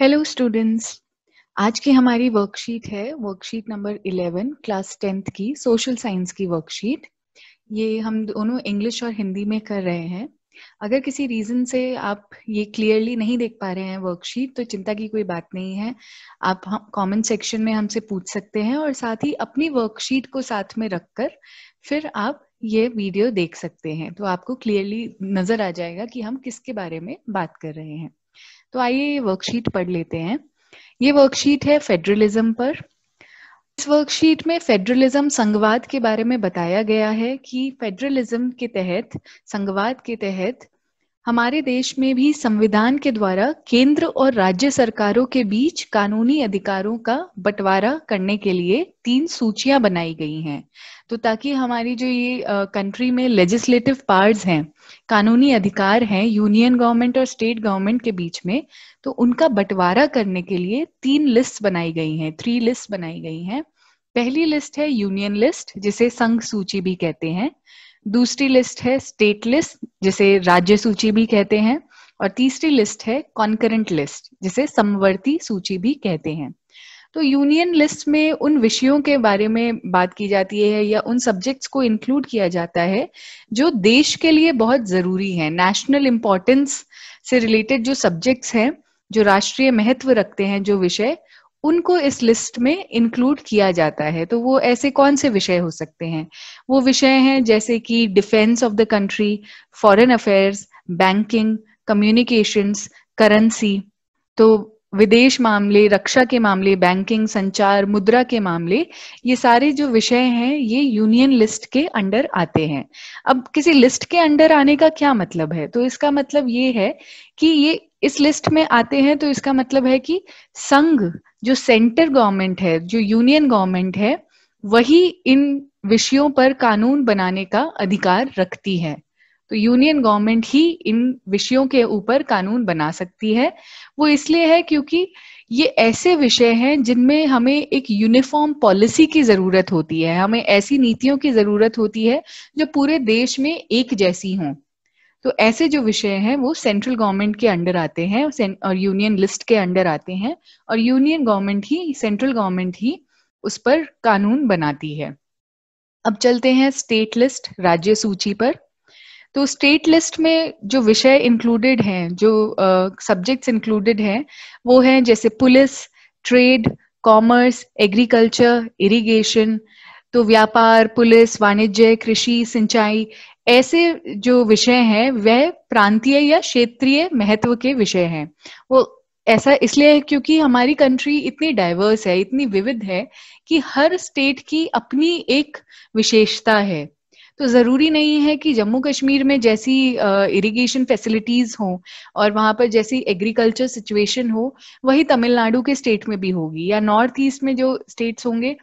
Hello students आज की हमारी वर्कशीट है वर्कशीट नंबर 11 क्लास टेंथ की सोशल साइंस की वर्कशीट ये हम दोनों इंग्लिश और हिंदी में कर रहे हैं अगर किसी रीजन से आप ये क्लियरली नहीं देख पा रहे हैं वर्कशीट तो चिंता की कोई बात नहीं है आप कमेंट सेक्शन में हमसे पूछ सकते हैं और साथ ही अपनी वर्कशीट को साथ में रखकर फिर आप ये वीडियो देख सकते हैं तो आपको क्लियरली नजर आ जाएगा कि हम किसके बारे में बात कर रहे हैं तो आइए ये वर्कशीट पढ़ लेते हैं ये वर्कशीट है फेडरलिज्म पर इस वर्कशीट में फेडरलिज्म संघवाद के बारे में बताया गया है कि फेडरलिज्म के तहत संघवाद के तहत हमारे देश में भी संविधान के द्वारा केंद्र और राज्य सरकारों के बीच कानूनी अधिकारों का बंटवारा करने के लिए तीन सूचियां बनाई गई हैं तो ताकि हमारी जो ये कंट्री में लेजिस्लेटिव पार्ट हैं कानूनी अधिकार हैं यूनियन गवर्नमेंट और स्टेट गवर्नमेंट के बीच में तो उनका बंटवारा करने के लिए तीन लिस्ट बनाई गई हैं थ्री लिस्ट बनाई गई हैं पहली लिस्ट है यूनियन लिस्ट जिसे संघ सूची भी कहते हैं दूसरी लिस्ट है स्टेट लिस्ट जिसे राज्य सूची भी कहते हैं और तीसरी लिस्ट है कॉन्करेंट लिस्ट जिसे समवर्ती सूची भी कहते हैं तो यूनियन लिस्ट में उन विषयों के बारे में बात की जाती है या उन सब्जेक्ट्स को इंक्लूड किया जाता है जो देश के लिए बहुत जरूरी है नेशनल इम्पोर्टेंस से रिलेटेड जो सब्जेक्ट्स हैं जो राष्ट्रीय महत्व रखते हैं जो विषय उनको इस लिस्ट में इंक्लूड किया जाता है तो वो ऐसे कौन से विषय हो सकते हैं वो विषय हैं जैसे कि defence of the country foreign affairs banking communications currency तो विदेश मामले रक्षा के मामले बैंकिंग संचार मुद्रा के मामले ये सारे जो विषय हैं ये यूनियन लिस्ट के अंडर आते हैं अब किसी लिस्ट के अंडर आने का क्या मतलब है तो इसका मतलब ये है कि ये इस लिस्ट में आते हैं तो इसका मतलब है कि संघ जो सेंटर गवर्नमेंट है जो यूनियन गवर्नमेंट है वही इन विषयों पर कानून बनाने का अधिकार रखती है तो यूनियन गवर्नमेंट ही इन विषयों के ऊपर कानून बना सकती है वो इसलिए है क्योंकि ये ऐसे विषय हैं जिनमें हमें एक यूनिफॉर्म पॉलिसी की जरूरत होती है हमें ऐसी नीतियों की जरूरत होती है जो पूरे देश में एक जैसी हों तो ऐसे जो विषय हैं वो सेंट्रल गवर्नमेंट के अंडर आते हैं और यूनियन लिस्ट के अंडर आते हैं और यूनियन गवर्नमेंट ही सेंट्रल गवर्नमेंट ही उस पर कानून बनाती है अब चलते हैं स्टेट लिस्ट राज्य सूची पर तो स्टेट लिस्ट में जो विषय इंक्लूडेड हैं जो सब्जेक्ट्स uh, इंक्लूडेड हैं वो हैं जैसे police trade commerce agriculture irrigation तो व्यापार पुलिस वाणिज्य कृषि सिंचाई ऐसे जो विषय हैं वह प्रांतीय या क्षेत्रीय महत्व के विषय हैं वो ऐसा इसलिए है क्योंकि हमारी कंट्री इतनी डाइवर्स है इतनी विविध है कि हर स्टेट की अपनी एक विशेषता है तो ज़रूरी नहीं है कि जम्मू कश्मीर में जैसी इरिगेशन फैसिलिटीज़ हों और वहाँ पर जैसी एग्रीकल्चर सिचुएशन हो वही तमिलनाडु के स्टेट में भी होगी या नॉर्थ ईस्ट में जो स्टेट्स होंगे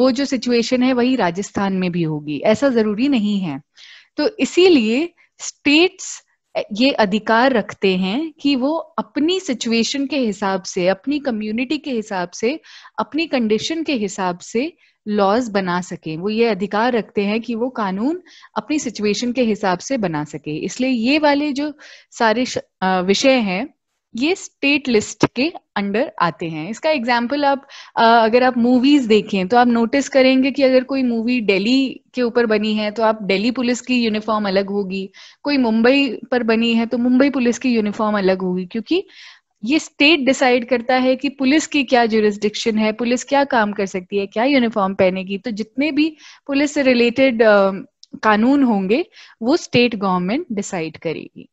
वो जो सिचुएशन है वही राजस्थान में भी होगी ऐसा ज़रूरी नहीं है तो इसीलिए स्टेट्स ये अधिकार रखते हैं कि वो अपनी सिचुएशन के हिसाब से अपनी कम्युनिटी के हिसाब से अपनी कंडीशन के हिसाब से लॉज बना सके वो ये अधिकार रखते हैं कि वो कानून अपनी सिचुएशन के हिसाब से बना सके इसलिए ये वाले जो सारे विषय हैं ये स्टेट लिस्ट के अंडर आते हैं इसका एग्जाम्पल आप अगर आप मूवीज देखें तो आप नोटिस करेंगे कि अगर कोई मूवी दिल्ली के ऊपर बनी है तो आप दिल्ली पुलिस की यूनिफॉर्म अलग होगी कोई मुंबई पर बनी है तो मुंबई पुलिस की यूनिफॉर्म अलग होगी क्योंकि ये स्टेट डिसाइड करता है कि पुलिस की क्या जुरिस्डिक्शन है पुलिस क्या काम कर सकती है क्या यूनिफॉर्म पहनेगी तो जितने भी पुलिस से रिलेटेड कानून होंगे वो स्टेट गवर्नमेंट डिसाइड करेगी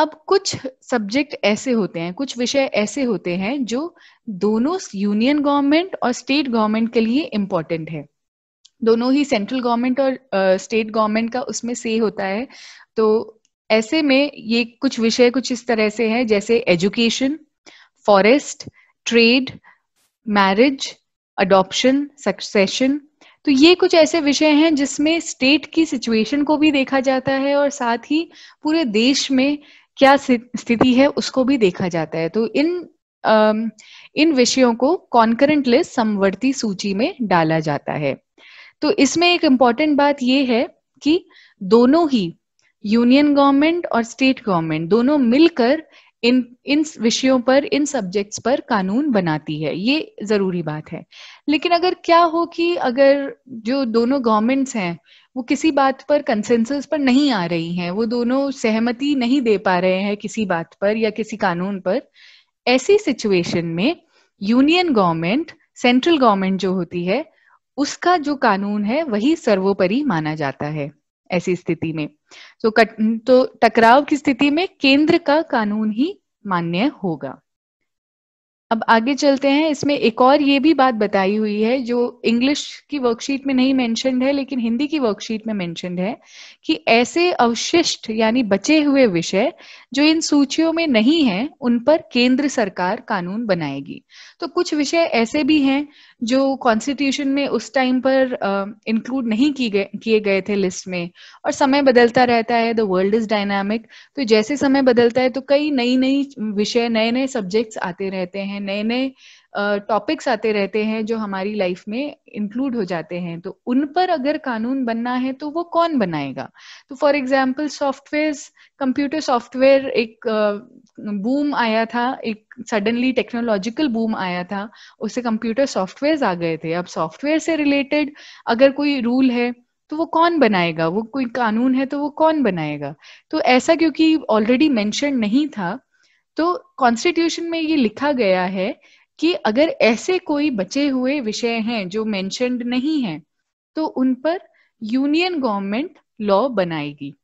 अब कुछ सब्जेक्ट ऐसे होते हैं कुछ विषय ऐसे होते हैं जो दोनों यूनियन गवर्नमेंट और स्टेट गवर्नमेंट के लिए इम्पोर्टेंट है दोनों ही सेंट्रल गवर्नमेंट और स्टेट uh, गवर्नमेंट का उसमें से होता है तो ऐसे में ये कुछ विषय कुछ इस तरह से हैं जैसे education forest trade marriage adoption succession तो ये कुछ ऐसे विषय हैं जिसमें स्टेट की सिचुएशन को भी देखा जाता है और साथ ही पूरे देश में क्या स्थिति है उसको भी देखा जाता है तो इन इन विषयों को कॉन्करेंट लिस्ट समवर्ती सूची में डाला जाता है तो इसमें एक इम्पॉर्टेंट बात यह है कि दोनों ही यूनियन गवर्नमेंट और स्टेट गवर्नमेंट दोनों मिलकर इन इन विषयों पर इन सब्जेक्ट्स पर कानून बनाती है ये जरूरी बात है लेकिन अगर क्या हो कि अगर जो दोनों गवर्नमेंट्स हैं वो किसी बात पर कंसेंसस पर नहीं आ रही हैं वो दोनों सहमति नहीं दे पा रहे हैं किसी बात पर या किसी कानून पर ऐसी सिचुएशन में यूनियन गवर्नमेंट सेंट्रल गवर्नमेंट जो होती है उसका जो कानून है वही सर्वोपरि माना जाता है ऐसी स्थिति में तो कट, तो टकराव की स्थिति में केंद्र का कानून ही मान्य होगा अब आगे चलते हैं इसमें एक और ये भी बात बताई हुई है जो इंग्लिश की वर्कशीट में नहीं मेंशनड है लेकिन हिंदी की वर्कशीट में मेंशनड है कि ऐसे अवशिष्ट यानी बचे हुए विषय जो इन सूचियों में नहीं है उन पर केंद्र सरकार कानून बनाएगी तो कुछ विषय ऐसे भी हैं जो कॉन्स्टिट्यूशन में उस टाइम पर इंक्लूड uh, नहीं किए गए किए गए थे लिस्ट में और समय बदलता रहता है द वर्ल्ड इज डायनामिक तो जैसे समय बदलता है तो कई नई नई विषय नए नए सब्जेक्ट्स आते रहते हैं नए नए टॉपिक्स uh, आते रहते हैं जो हमारी लाइफ में इंक्लूड हो जाते हैं तो उन पर अगर कानून बनना है तो वो कौन बनाएगा तो for example software computer software एक बूम आया था एक सडनली टेक्नोलॉजिकल बूम आया था उससे कंप्यूटर सॉफ्टवेयर आ गए थे अब सॉफ्टवेयर से रिलेटेड अगर कोई रूल है तो वो कौन बनाएगा वो कोई कानून है तो वो कौन बनाएगा तो ऐसा क्योंकि ऑलरेडी मेंशन नहीं था तो कॉन्स्टिट्यूशन में ये लिखा गया है कि अगर ऐसे कोई बचे हुए विषय हैं जो मैंशनड नहीं है तो उन पर यूनियन गवर्नमेंट लॉ बनाएगी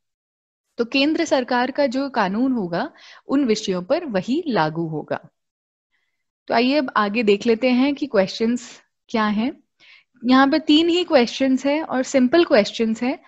तो केंद्र सरकार का जो कानून होगा उन विषयों पर वही लागू होगा तो आइए अब आगे देख लेते हैं कि क्वेश्चंस क्या हैं यहाँ पर तीन ही क्वेश्चंस है और सिंपल क्वेश्चंस है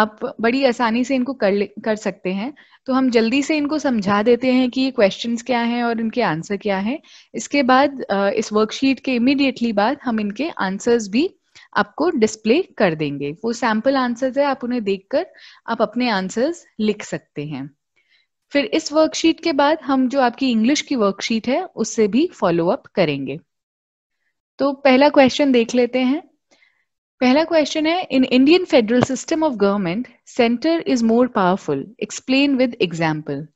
आप बड़ी आसानी से इनको कर कर सकते हैं तो हम जल्दी से इनको समझा देते हैं कि ये क्वेश्चंस क्या हैं और इनके आंसर क्या है इसके बाद इस वर्कशीट के इमिडिएटली बाद हम इनके आंसर्स भी आपको डिस्प्ले कर देंगे वो सैम्पल आंसर्स है आप उन्हें देखकर आप अपने आंसर्स लिख सकते हैं फिर इस वर्कशीट के बाद हम जो आपकी इंग्लिश की वर्कशीट है उससे भी फॉलो अप करेंगे तो पहला क्वेश्चन देख लेते हैं पहला क्वेश्चन है in Indian federal system of government centre is more powerful explain with example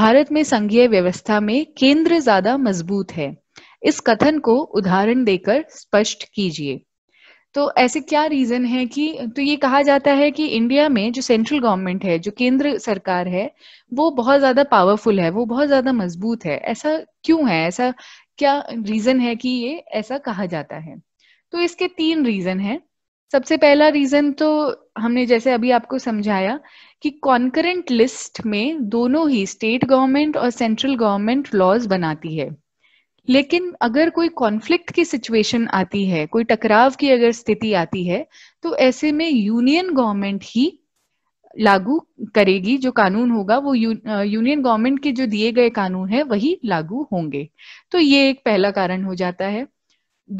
Bharat में संघीय व्यवस्था में केंद्र ज्यादा मजबूत है इस कथन को उदाहरण देकर स्पष्ट कीजिए तो ऐसे क्या रीजन है कि तो ये कहा जाता है कि इंडिया में जो सेंट्रल गवर्नमेंट है जो केंद्र सरकार है वो बहुत ज्यादा पावरफुल है वो बहुत ज्यादा मजबूत है ऐसा क्यों है ऐसा क्या रीजन है कि ये ऐसा कहा जाता है तो इसके तीन रीजन है सबसे पहला रीजन तो हमने जैसे अभी आपको समझाया कि कॉन्करेंट लिस्ट में दोनों ही स्टेट गवर्नमेंट और सेंट्रल गवर्नमेंट लॉज बनाती है लेकिन अगर कोई कॉन्फ्लिक्ट की सिचुएशन आती है कोई टकराव की अगर स्थिति आती है तो ऐसे में यूनियन गवर्नमेंट ही लागू करेगी जो कानून होगा वो यू, यूनियन गवर्नमेंट के जो दिए गए कानून है वही लागू होंगे तो ये एक पहला कारण हो जाता है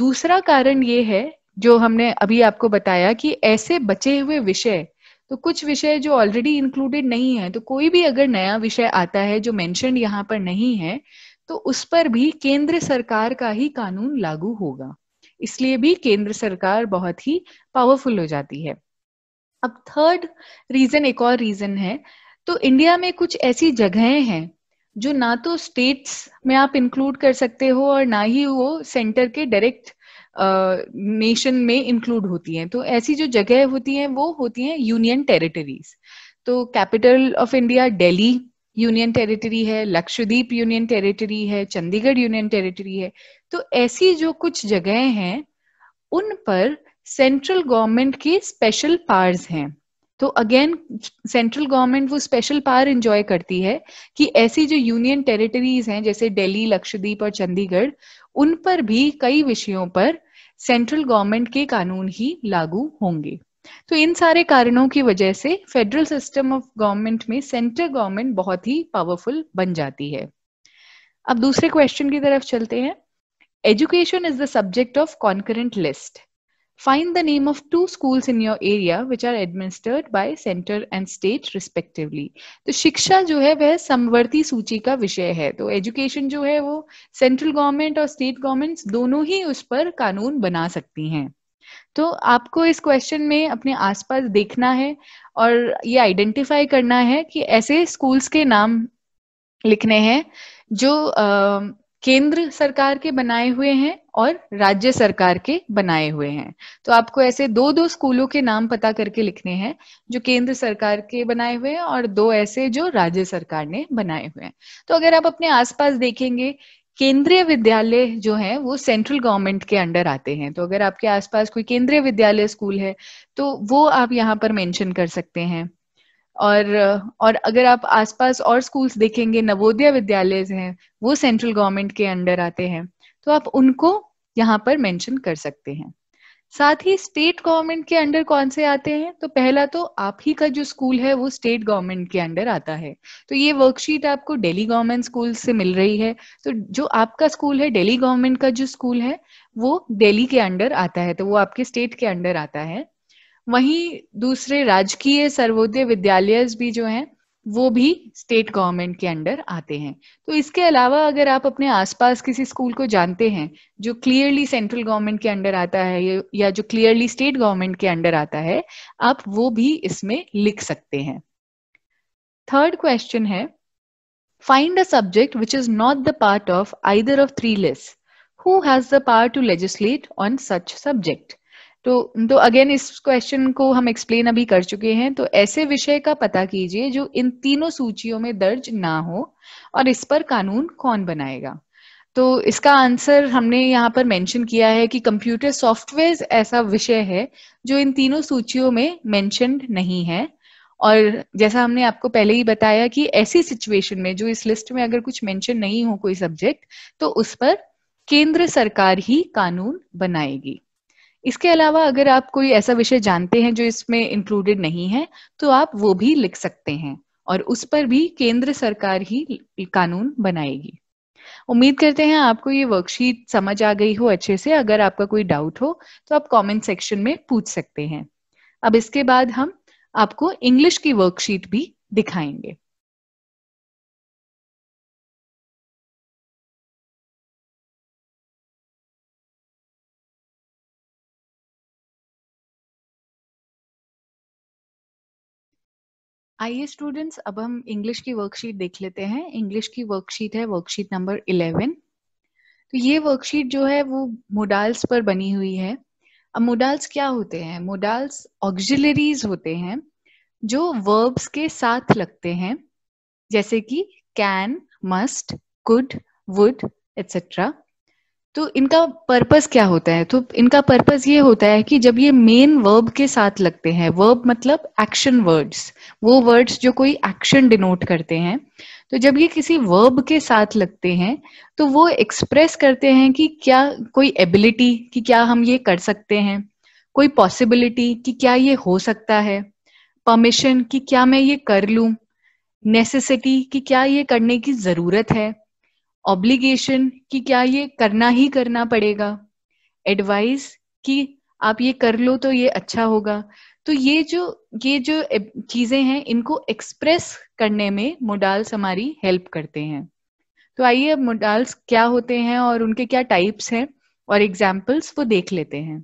दूसरा कारण ये है जो हमने अभी आपको बताया कि ऐसे बचे हुए विषय तो कुछ विषय जो ऑलरेडी इंक्लूडेड नहीं है तो कोई भी अगर नया विषय आता है जो मेंशन यहाँ पर नहीं है तो उस पर भी केंद्र सरकार का ही कानून लागू होगा इसलिए भी केंद्र सरकार बहुत ही पावरफुल हो जाती है अब थर्ड रीजन एक और रीजन है तो इंडिया में कुछ ऐसी जगहें हैं जो ना तो स्टेट्स में आप इंक्लूड कर सकते हो और ना ही वो सेंटर के डायरेक्ट नेशन uh, में इंक्लूड होती हैं तो ऐसी जो जगह होती हैं वो होती हैं यूनियन टेरिटरीज तो capital of India Delhi union territory है लक्षद्वीप यूनियन टेरिटरी है चंडीगढ़ यूनियन टेरिटरी है तो ऐसी जो कुछ जगह हैं उन पर सेंट्रल गवर्नमेंट के स्पेशल पार्स हैं तो अगेन सेंट्रल गवर्नमेंट वो स्पेशल पार एंजॉय करती है कि ऐसी जो यूनियन टेरिटरीज हैं जैसे दिल्ली लक्षद्वीप और चंडीगढ़ उन पर भी कई विषयों पर सेंट्रल गवर्नमेंट के कानून ही लागू होंगे तो इन सारे कारणों की वजह से फेडरल सिस्टम ऑफ गवर्नमेंट में सेंट्रल गवर्नमेंट बहुत ही पावरफुल बन जाती है अब दूसरे क्वेश्चन की तरफ चलते हैं education is the subject of concurrent list find the name of two schools in your area which are administered by centre and state respectively तो शिक्षा जो है वह समवर्ती सूची का विषय है तो एजुकेशन जो है वो सेंट्रल गवर्नमेंट और स्टेट गवर्नमेंट्स दोनों ही उस पर कानून बना सकती हैं तो आपको इस क्वेश्चन में अपने आसपास देखना है और ये आइडेंटिफाई करना है कि ऐसे स्कूल्स के नाम लिखने हैं जो आ, केंद्र सरकार के बनाए हुए हैं और राज्य सरकार के बनाए हुए हैं तो आपको ऐसे दो दो स्कूलों के नाम पता करके लिखने हैं जो केंद्र सरकार के बनाए हुए हैं और दो ऐसे जो राज्य सरकार ने बनाए हुए हैं तो अगर आप अपने आसपास देखेंगे केंद्रीय विद्यालय जो है वो सेंट्रल गवर्नमेंट के अंडर आते हैं तो अगर आपके आसपास कोई केंद्रीय विद्यालय स्कूल है तो वो आप यहाँ पर मेंशन कर सकते हैं और और अगर आप आसपास और स्कूल्स देखेंगे नवोदय विद्यालय हैं वो सेंट्रल गवर्नमेंट के अंडर आते हैं तो आप उनको यहाँ पर मेंशन कर सकते हैं साथ ही स्टेट गवर्नमेंट के अंडर कौन से आते हैं तो पहला तो आप ही का जो स्कूल है वो स्टेट गवर्नमेंट के अंडर आता है तो ये वर्कशीट आपको दिल्ली गवर्नमेंट स्कूल से मिल रही है तो जो आपका स्कूल है दिल्ली गवर्नमेंट का जो स्कूल है वो दिल्ली के अंडर आता है तो वो आपके स्टेट के अंडर आता है वहीं दूसरे राजकीय सर्वोदय विद्यालय भी जो हैं वो भी स्टेट गवर्नमेंट के अंडर आते हैं तो इसके अलावा अगर आप अपने आसपास किसी स्कूल को जानते हैं जो क्लियरली सेंट्रल गवर्नमेंट के अंडर आता है या जो क्लियरली स्टेट गवर्नमेंट के अंडर आता है आप वो भी इसमें लिख सकते हैं थर्ड क्वेश्चन है find a subject which is not the part of either of three list who has the part to legislate on such subject तो तो अगेन इस क्वेश्चन को हम एक्सप्लेन अभी कर चुके हैं तो ऐसे विषय का पता कीजिए जो इन तीनों सूचियों में दर्ज ना हो और इस पर कानून कौन बनाएगा तो इसका आंसर हमने यहाँ पर मेंशन किया है कि कंप्यूटर सॉफ्टवेयर ऐसा विषय है जो इन तीनों सूचियों में मेंशनड नहीं है और जैसा हमने आपको पहले ही बताया कि ऐसी सिचुएशन में जो इस लिस्ट में अगर कुछ मेंशन नहीं हो कोई सब्जेक्ट तो उस पर केंद्र सरकार ही कानून बनाएगी इसके अलावा अगर आप कोई ऐसा विषय जानते हैं जो इसमें इंक्लूडेड नहीं है तो आप वो भी लिख सकते हैं और उस पर भी केंद्र सरकार ही कानून बनाएगी उम्मीद करते हैं आपको ये वर्कशीट समझ आ गई हो अच्छे से अगर आपका कोई डाउट हो तो आप कमेंट सेक्शन में पूछ सकते हैं अब इसके बाद हम आपको इंग्लिश की वर्कशीट भी दिखाएंगे आइए स्टूडेंट्स अब हम इंग्लिश की वर्कशीट देख लेते हैं इंग्लिश की वर्कशीट है वर्कशीट नंबर इलेवन तो ये वर्कशीट जो है वो मोडाल्स पर बनी हुई है अब मोडाल्स क्या होते हैं मोडाल्स ऑक्जिलरीज होते हैं जो वर्ब्स के साथ लगते हैं जैसे कि can must could would etcetera तो इनका पर्पस क्या होता है तो इनका पर्पस ये होता है कि जब ये मेन वर्ब के साथ लगते हैं वर्ब मतलब एक्शन वर्ड्स वो वर्ड्स जो कोई एक्शन डिनोट करते हैं तो जब ये किसी वर्ब के साथ लगते हैं तो वो एक्सप्रेस करते हैं कि क्या कोई एबिलिटी कि क्या हम ये कर सकते हैं कोई पॉसिबिलिटी कि क्या ये हो सकता है परमिशन कि क्या मैं ये कर लू नेसेसिटी कि क्या ये करने की जरूरत है ऑब्लिगेशन कि क्या ये करना ही करना पड़ेगा एडवाइस कि आप ये कर लो तो ये अच्छा होगा तो ये जो ये जो चीजें हैं इनको एक्सप्रेस करने में मोडाल्स हमारी हेल्प करते हैं तो आइए अब मोडाल्स क्या होते हैं और उनके क्या टाइप्स हैं और एग्जाम्पल्स वो देख लेते हैं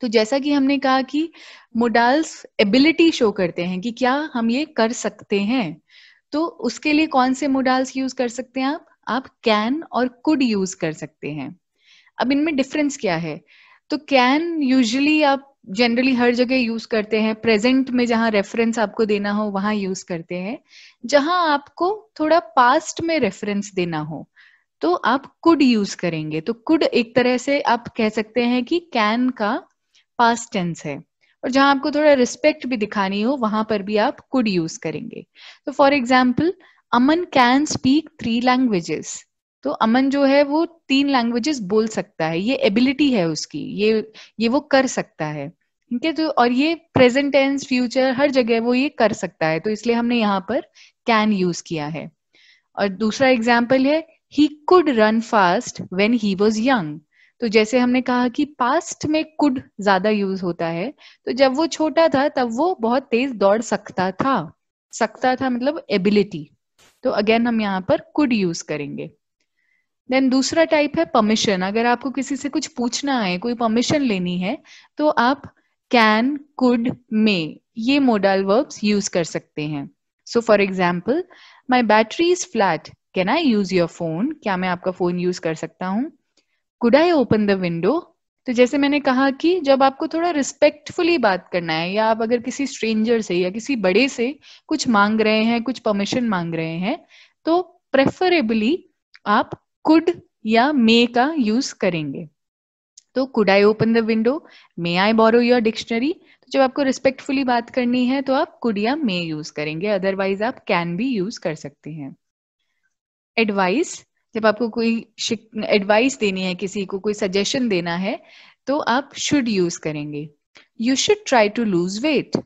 तो जैसा कि हमने कहा कि मोडाल्स एबिलिटी शो करते हैं कि क्या हम ये कर सकते हैं तो उसके लिए कौन से मोडाल्स यूज कर सकते हैं आप आप कैन और कुड यूज कर सकते हैं अब इनमें डिफरेंस क्या है तो कैन यूजली आप जनरली हर जगह यूज करते हैं प्रेजेंट में जहां रेफरेंस आपको देना हो वहां यूज करते हैं जहां आपको थोड़ा पास्ट में रेफरेंस देना हो तो आप कुड यूज करेंगे तो कुड एक तरह से आप कह सकते हैं कि कैन का पास्ट टेंस है और जहां आपको थोड़ा रिस्पेक्ट भी दिखानी हो वहां पर भी आप कुड यूज करेंगे तो for example Aman can speak three languages तो अमन जो है वो तीन लैंग्वेजेस बोल सकता है ये एबिलिटी है उसकी ये ये वो कर सकता है ठीक है तो और ये प्रेजेंट टेंस फ्यूचर हर जगह वो ये कर सकता है तो इसलिए हमने यहाँ पर कैन यूज किया है और दूसरा एग्जाम्पल है he could run fast when he was young तो जैसे हमने कहा कि पास्ट में कुड ज्यादा यूज होता है तो जब वो छोटा था तब वो बहुत तेज दौड़ सकता था सकता था मतलब एबिलिटी तो अगेन हम यहाँ पर कुड यूज करेंगे देन दूसरा टाइप है परमिशन अगर आपको किसी से कुछ पूछना है कोई परमिशन लेनी है तो आप कैन कुड मे ये मोडल वर्ब्स यूज कर सकते हैं so for example my battery is flat can I use your phone क्या मैं आपका फोन यूज कर सकता हूँ could I open the window तो जैसे मैंने कहा कि जब आपको थोड़ा रिस्पेक्टफुली बात करना है या आप अगर किसी स्ट्रेंजर से या किसी बड़े से कुछ मांग रहे हैं कुछ परमिशन मांग रहे हैं तो प्रेफरेबली आप कुड या मे का यूज करेंगे तो could I open the window may I borrow your dictionary तो जब आपको रिस्पेक्टफुली बात करनी है तो आप कुड या मे यूज करेंगे अदरवाइज आप कैन भी यूज कर सकते हैं एडवाइस जब आपको कोई एडवाइस देनी है किसी को कोई सजेशन देना है तो आप शुड यूज करेंगे you should try to lose weight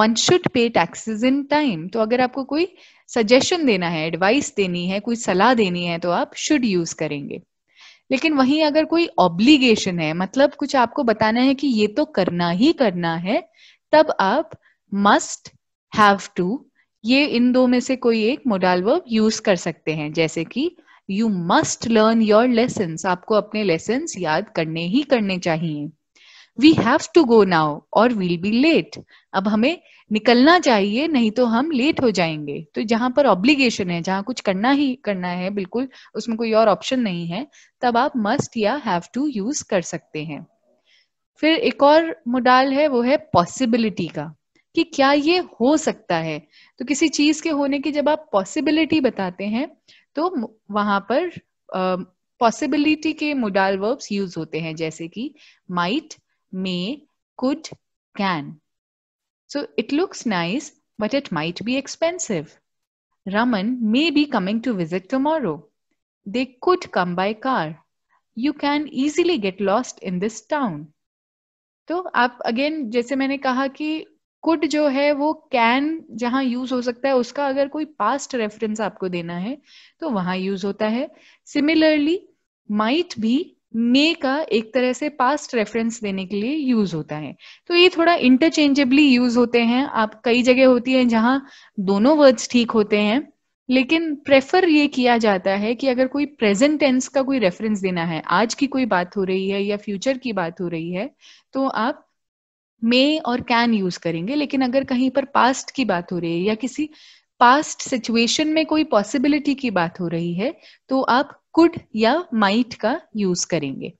one should pay taxes in time तो अगर आपको कोई सजेशन देना है एडवाइस देनी है कोई सलाह देनी है तो आप शुड यूज करेंगे लेकिन वहीं अगर कोई ऑब्लिगेशन है मतलब कुछ आपको बताना है कि ये तो करना ही करना है तब आप मस्ट हैव टू ये इन दो में से कोई एक मोडाल वर्ब यूज कर सकते हैं जैसे कि you must learn your lesson आपको अपने लेसन याद करने ही करने चाहिए we have to go now और वील बी लेट अब हमें निकलना चाहिए नहीं तो हम लेट हो जाएंगे तो जहां पर ऑब्लिगेशन है जहां कुछ करना ही करना है बिल्कुल उसमें कोई और ऑप्शन नहीं है तब आप मस्ट या हैव टू यूज कर सकते हैं फिर एक और मोडाल है वो है पॉसिबिलिटी का कि क्या ये हो सकता है तो किसी चीज के होने की जब आप पॉसिबिलिटी बताते हैं तो वहां पर पॉसिबिलिटी के मोडाल वर्ब्स यूज होते हैं जैसे कि might may could can so it looks nice but it might be expensive Raman may be coming to visit tomorrow they could come by car you can easily get lost in this town तो आप again जैसे मैंने कहा कि could जो है वो can जहां यूज हो सकता है उसका अगर कोई पास्ट रेफरेंस आपको देना है तो वहां यूज होता है सिमिलरली माइट भी मे का एक तरह से पास्ट रेफरेंस देने के लिए यूज होता है तो ये थोड़ा इंटरचेंजेबली यूज होते हैं आप कई जगह होती है जहां दोनों वर्ड्स ठीक होते हैं लेकिन प्रेफर ये किया जाता है कि अगर कोई प्रेजेंट टेंस का कोई रेफरेंस देना है आज की कोई बात हो रही है या फ्यूचर की बात हो रही है तो आप मे और कैन यूज करेंगे लेकिन अगर कहीं पर पास्ट की बात हो रही है या किसी पास्ट सिचुएशन में कोई पॉसिबिलिटी की बात हो रही है तो आप कुड या माइट का यूज करेंगे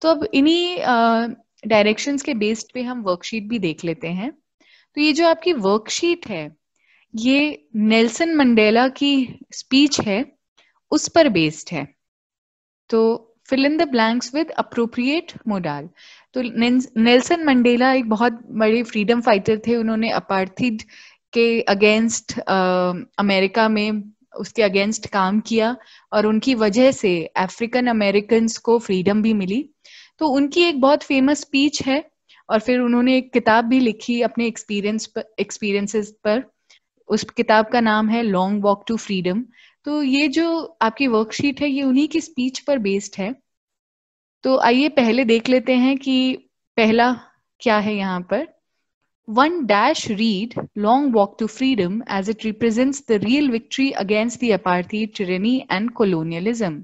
तो अब इन्हीं डायरेक्शंस के बेस्ड पे हम वर्कशीट भी देख लेते हैं तो ये जो आपकी वर्कशीट है ये नेल्सन मंडेला की स्पीच है उस पर बेस्ड है तो fill in the blanks with appropriate modal तो नेल्सन मंडेला एक बहुत बड़े फ्रीडम फाइटर थे उन्होंने अपार्थिड के अगेंस्ट अमेरिका में उसके अगेंस्ट काम किया और उनकी वजह से अफ्रीकन अमेरिकन को फ्रीडम भी मिली तो उनकी एक बहुत फेमस स्पीच है और फिर उन्होंने एक किताब भी लिखी अपने एक्सपीरियंस पर एक्सपीरियंसेस पर उस किताब का नाम है लॉन्ग वॉक टू फ्रीडम तो ये जो आपकी वर्कशीट है ये उन्हीं की स्पीच पर बेस्ड है तो आइए पहले देख लेते हैं कि पहला क्या है यहाँ पर one dash read long walk to freedom as it represents the real victory against the apartheid tyranny and colonialism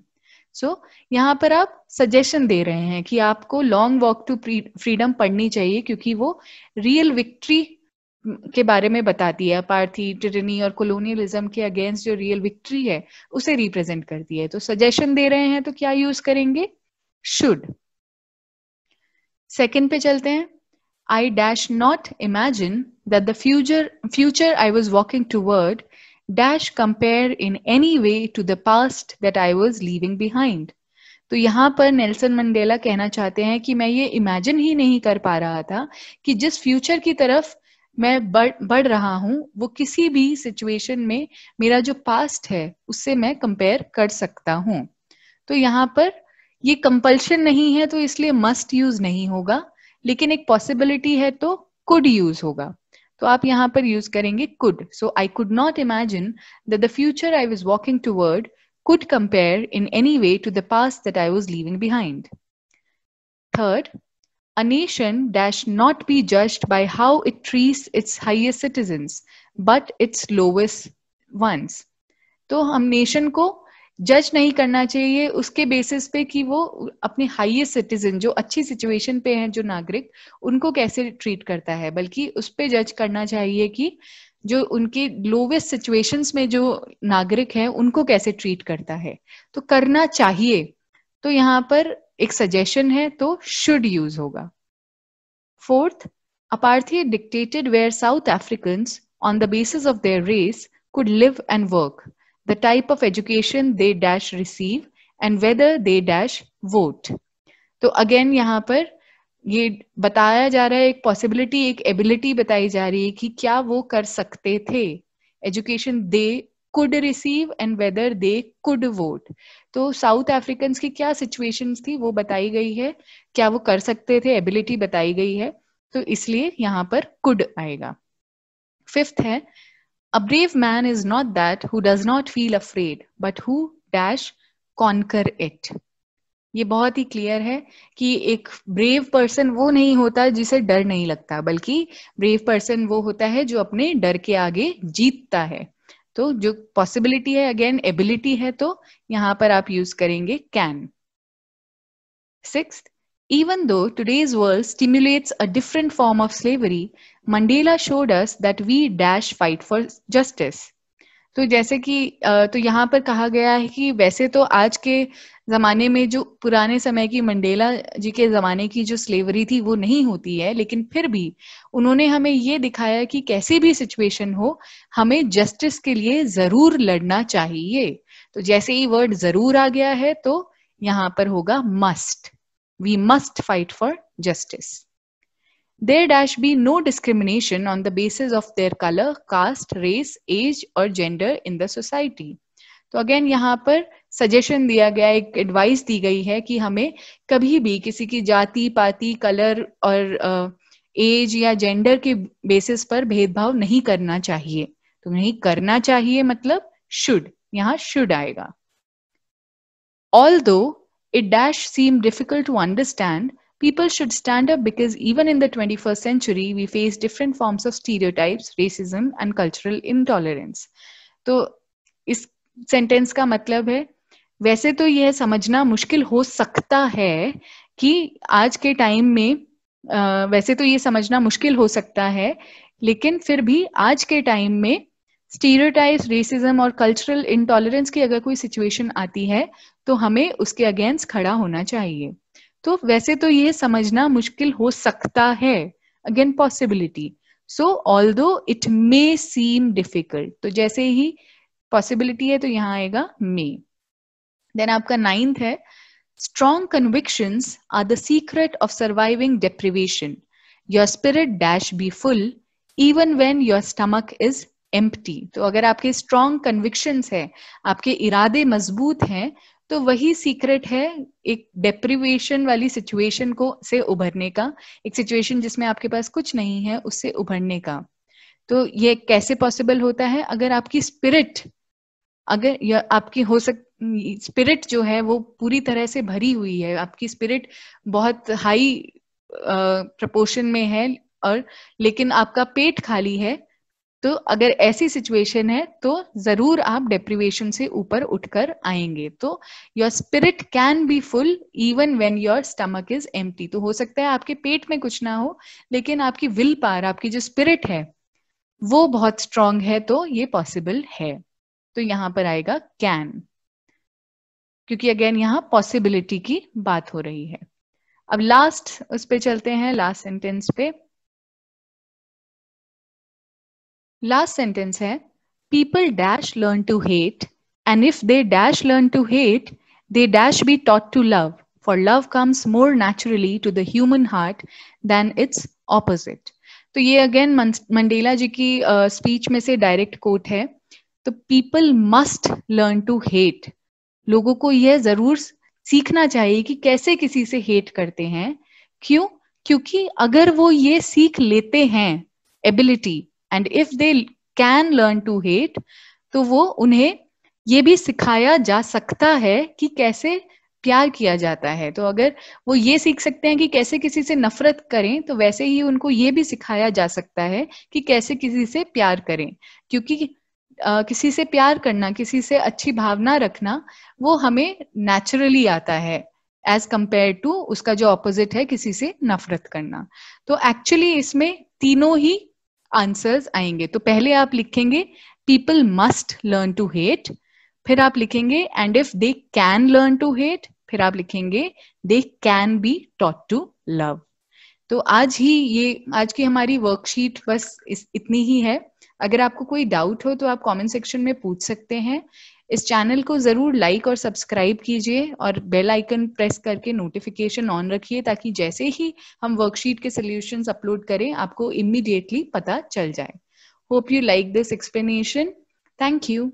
so so, यहाँ पर आप सजेशन दे रहे हैं कि आपको लॉन्ग वॉक टू फ्रीडम पढ़नी चाहिए क्योंकि वो रियल विक्ट्री के बारे में बताती है अपार्थी टिरनी और कोलोनियलिज्म के अगेंस्ट जो रियल विक्ट्री है उसे रिप्रेजेंट करती है तो सजेशन दे रहे हैं तो क्या यूज करेंगे शुड सेकेंड पे चलते हैं I dash not imagine that the future future I was walking word dash compare in any way to the past that I was leaving behind तो यहां पर नेल्सन मंडेला कहना चाहते हैं कि मैं ये इमेजिन ही नहीं कर पा रहा था कि जिस फ्यूचर की तरफ मैं बढ़ बढ़ रहा हूं वो किसी भी सिचुएशन में मेरा जो पास्ट है उससे मैं कंपेयर कर सकता हूं तो यहां पर ये कंपल्शन नहीं है तो इसलिए मस्ट यूज नहीं होगा लेकिन एक पॉसिबिलिटी है तो कुड यूज होगा तो आप यहाँ पर यूज करेंगे could so I could not imagine the future I was walking toward could compare in any way to the past that I was living behind third a nation dash not be just by how it treats its highest citizen but its lowest ones तो हम nation को जज नहीं करना चाहिए उसके basis पे कि वो अपने हाईएस्ट सिटीजन जो अच्छी सिचुएशन पे हैं जो नागरिक उनको कैसे ट्रीट करता है बल्कि उस पर जज करना चाहिए कि जो उनके लोवेस्ट सिचुएशंस में जो नागरिक है उनको कैसे ट्रीट करता है तो करना चाहिए तो यहाँ पर एक सजेशन है तो शुड यूज होगा fourth apartheid dictated where South africans on the basis of their race could live and work the type of education they dash receive and whether they dash vote तो again यहाँ पर ये बताया जा रहा है एक पॉसिबिलिटी एक एबिलिटी बताई जा रही है कि क्या वो कर सकते थे education they could receive and whether they could vote तो साउथ अफ्रीकन की क्या सिचुएशन थी वो बताई गई है क्या वो कर सकते थे एबिलिटी बताई गई है तो इसलिए यहाँ पर कुड आएगा फिफ्थ है A brave man is not that who does not feel afraid, but who dash conquer it. ये बहुत ही क्लियर है कि एक ब्रेव पर्सन वो नहीं होता जिसे डर नहीं लगता बल्कि ब्रेव पर्सन वो होता है जो अपने डर के आगे जीतता है तो जो पॉसिबिलिटी है अगेन एबिलिटी है तो यहाँ पर आप यूज करेंगे can six even though today's world stimulates a different form of slavery, Mandela showed us that we dash fight for justice तो जैसे कि तो यहाँ पर कहा गया है कि वैसे तो आज के जमाने में जो पुराने समय की मंडेला जी के जमाने की जो स्लेवरी थी वो नहीं होती है लेकिन फिर भी उन्होंने हमें ये दिखाया कि कैसी भी सिचुएशन हो हमें जस्टिस के लिए जरूर लड़ना चाहिए तो जैसे ही वर्ड जरूर आ गया है तो यहाँ पर होगा must we must fight for justice there dash be no discrimination on the basis of their color caste race age or gender in the society तो अगेन यहाँ पर सजेशन दिया गया एक एडवाइस दी गई है कि हमें कभी भी किसी की जाति पाति कलर और एज या जेंडर के बेसिस पर भेदभाव नहीं करना चाहिए तो नहीं करना चाहिए मतलब शुड यहाँ शुड आएगा although it dash seem difficult to understand People should stand up because even in the 21st century, we face different forms of stereotypes, racism, and cultural intolerance. तो इस सेंटेंस का मतलब है वैसे तो यह समझना मुश्किल हो सकता है कि आज के टाइम में आ, वैसे तो ये समझना मुश्किल हो सकता है लेकिन फिर भी आज के टाइम में स्टीरियोटाइप रेसिज्म और कल्चरल इंटॉलरेंस की अगर कोई सिचुएशन आती है तो हमें उसके अगेंस्ट खड़ा होना चाहिए तो वैसे तो ये समझना मुश्किल हो सकता है again possibility so although it may seem difficult तो जैसे ही पॉसिबिलिटी है तो यहाँ आएगा मे देन आपका नाइन्थ है strong conviction are the secret of surviving deprivation your spirit dash be full even when your stomach is empty तो अगर आपके स्ट्रॉन्ग कन्विक्शन है आपके इरादे मजबूत हैं तो वही सीक्रेट है एक डेप्रिवेशन वाली सिचुएशन को से उभरने का एक सिचुएशन जिसमें आपके पास कुछ नहीं है उससे उभरने का तो ये कैसे पॉसिबल होता है अगर आपकी स्पिरिट अगर या आपकी हो सक स्पिरिट जो है वो पूरी तरह से भरी हुई है आपकी स्पिरिट बहुत हाई प्रपोर्शन में है और लेकिन आपका पेट खाली है तो अगर ऐसी सिचुएशन है तो जरूर आप डेप्रीवेशन से ऊपर उठकर आएंगे तो your spirit can be full even when your stomach is एम तो हो सकता है आपके पेट में कुछ ना हो लेकिन आपकी विल पावर आपकी जो स्पिरिट है वो बहुत स्ट्रांग है तो ये पॉसिबल है तो यहां पर आएगा कैन क्योंकि अगेन यहां पॉसिबिलिटी की बात हो रही है अब लास्ट उस पर चलते हैं लास्ट सेंटेंस पे लास्ट सेंटेंस है people dash learn to hate and if they dash learn to hate they dash be taught to love for love comes more naturally to the human heart than its opposite तो ये again Mandela जी की speech uh, में से direct quote है तो people must learn to hate लोगों को यह जरूर सीखना चाहिए कि कैसे किसी से हेट करते हैं क्यों क्योंकि अगर वो ये सीख लेते हैं ability and if they can learn to hate तो वो उन्हें ये भी सिखाया जा सकता है कि कैसे प्यार किया जाता है तो अगर वो ये सीख सकते हैं कि कैसे किसी से नफरत करें तो वैसे ही उनको ये भी सिखाया जा सकता है कि कैसे किसी से प्यार करें क्योंकि Uh, किसी से प्यार करना किसी से अच्छी भावना रखना वो हमें नेचुरली आता है एज कंपेयर टू उसका जो ऑपोजिट है किसी से नफरत करना तो एक्चुअली इसमें तीनों ही आंसर्स आएंगे तो पहले आप लिखेंगे people must learn to hate फिर आप लिखेंगे and if they can learn to hate फिर आप लिखेंगे they can be taught to love तो आज ही ये आज की हमारी वर्कशीट बस इतनी ही है अगर आपको कोई डाउट हो तो आप कमेंट सेक्शन में पूछ सकते हैं इस चैनल को जरूर लाइक और सब्सक्राइब कीजिए और बेल आइकन प्रेस करके नोटिफिकेशन ऑन रखिए ताकि जैसे ही हम वर्कशीट के सोल्यूशन अपलोड करें आपको इमिडिएटली पता चल जाए hope you like this explanation thank you